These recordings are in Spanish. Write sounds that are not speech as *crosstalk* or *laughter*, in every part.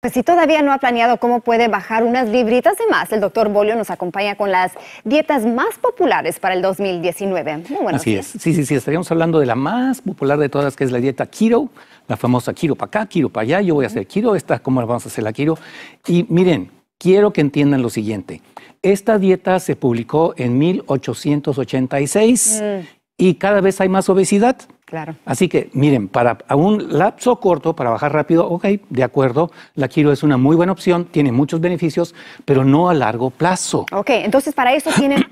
Pues si todavía no ha planeado cómo puede bajar unas libritas de más, el doctor Bolio nos acompaña con las dietas más populares para el 2019. Muy Así es. Sí, sí, sí. Estaríamos hablando de la más popular de todas, que es la dieta Kiro, la famosa Kiro para acá, keto para allá. Yo voy a hacer keto, esta, ¿cómo la vamos a hacer la keto? Y miren, quiero que entiendan lo siguiente. Esta dieta se publicó en 1886 mm. y cada vez hay más obesidad. Claro. Así que, miren, para un lapso corto, para bajar rápido, ok, de acuerdo, la Quiro es una muy buena opción, tiene muchos beneficios, pero no a largo plazo. Ok, entonces para eso tienen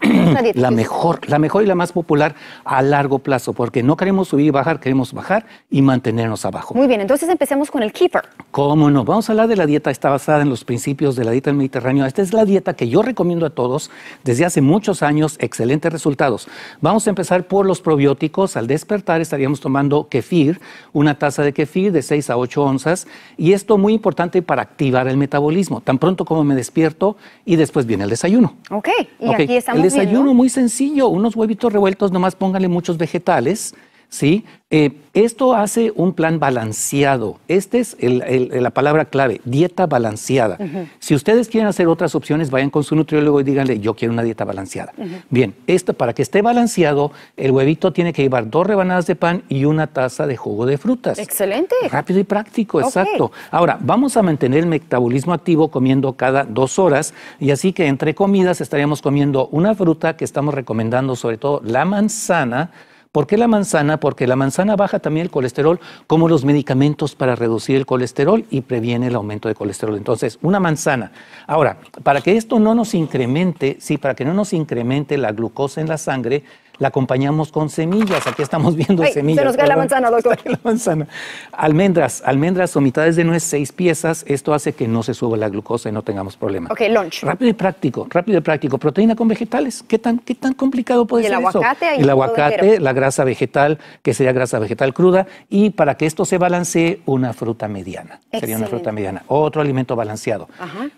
*clears throat* la mejor, la mejor y la más popular a largo plazo, porque no queremos subir y bajar, queremos bajar y mantenernos abajo. Muy bien, entonces empecemos con el Keeper. ¿Cómo no? Vamos a hablar de la dieta, está basada en los principios de la dieta del Mediterráneo. Esta es la dieta que yo recomiendo a todos desde hace muchos años, excelentes resultados. Vamos a empezar por los probióticos, al despertar estaría Estamos tomando kefir, una taza de kefir de 6 a 8 onzas, y esto muy importante para activar el metabolismo, tan pronto como me despierto y después viene el desayuno. Ok, y aquí estamos. El desayuno muy sencillo, unos huevitos revueltos, nomás pónganle muchos vegetales ¿sí? Eh, esto hace un plan balanceado. Esta es la palabra clave, dieta balanceada. Si ustedes quieren hacer otras opciones, vayan con su nutriólogo y díganle, yo quiero una dieta balanceada. Bien, esto para que esté balanceado, el huevito tiene que llevar dos rebanadas de pan y una taza de jugo de frutas. Excelente. Rápido y práctico, exacto. Ahora, vamos a mantener el metabolismo activo comiendo cada dos horas y así que entre comidas estaríamos comiendo una fruta que estamos recomendando, sobre todo la manzana, ¿Por qué la manzana? Porque la manzana baja también el colesterol, como los medicamentos para reducir el colesterol y previene el aumento de colesterol. Entonces, una manzana. Ahora, para que esto no nos incremente, sí, para que no nos incremente la glucosa en la sangre, la acompañamos con semillas. Aquí estamos viendo semillas. Se nos cae la manzana, doctor. La manzana. Almendras, almendras o mitades de nuez, seis piezas. Esto hace que no se suba la glucosa y no tengamos problemas. Ok, lunch. Rápido y práctico, rápido y práctico. Proteína con vegetales. ¿Qué tan, qué tan complicado puede y el aguacate, El aguacate, la grasa vegetal, que sería grasa vegetal cruda. Y para que esto se balancee, una fruta mediana. Sería una fruta mediana. Otro alimento balanceado.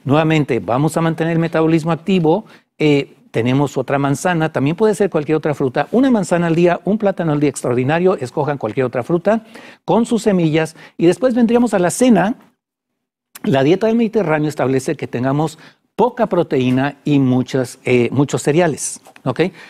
Nuevamente, vamos a mantener el metabolismo activo. Eh, tenemos otra manzana, también puede ser cualquier otra fruta, una manzana al día, un plátano al día extraordinario, escojan cualquier otra fruta con sus semillas y después vendríamos a la cena. La dieta del Mediterráneo establece que tengamos poca proteína y muchas, eh, muchos cereales.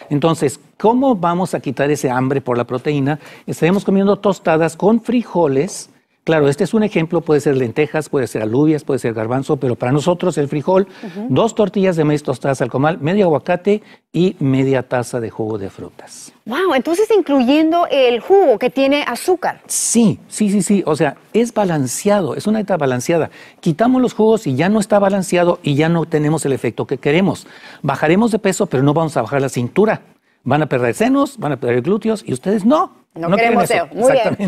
Entonces, ¿cómo vamos a quitar ese hambre por la proteína? Estaremos comiendo tostadas con frijoles, Claro, este es un ejemplo, puede ser lentejas, puede ser alubias, puede ser garbanzo, pero para nosotros el frijol, dos tortillas de maíz tostadas al comal, medio aguacate y media taza de jugo de frutas. Wow, entonces incluyendo el jugo que tiene azúcar. Sí, sí, sí, sí, o sea, es balanceado, es una dieta balanceada. Quitamos los jugos y ya no está balanceado y ya no tenemos el efecto que queremos. Bajaremos de peso, pero no vamos a bajar la cintura. Van a perder senos, van a perder glúteos y ustedes no. No, queremos eso. Muy bien.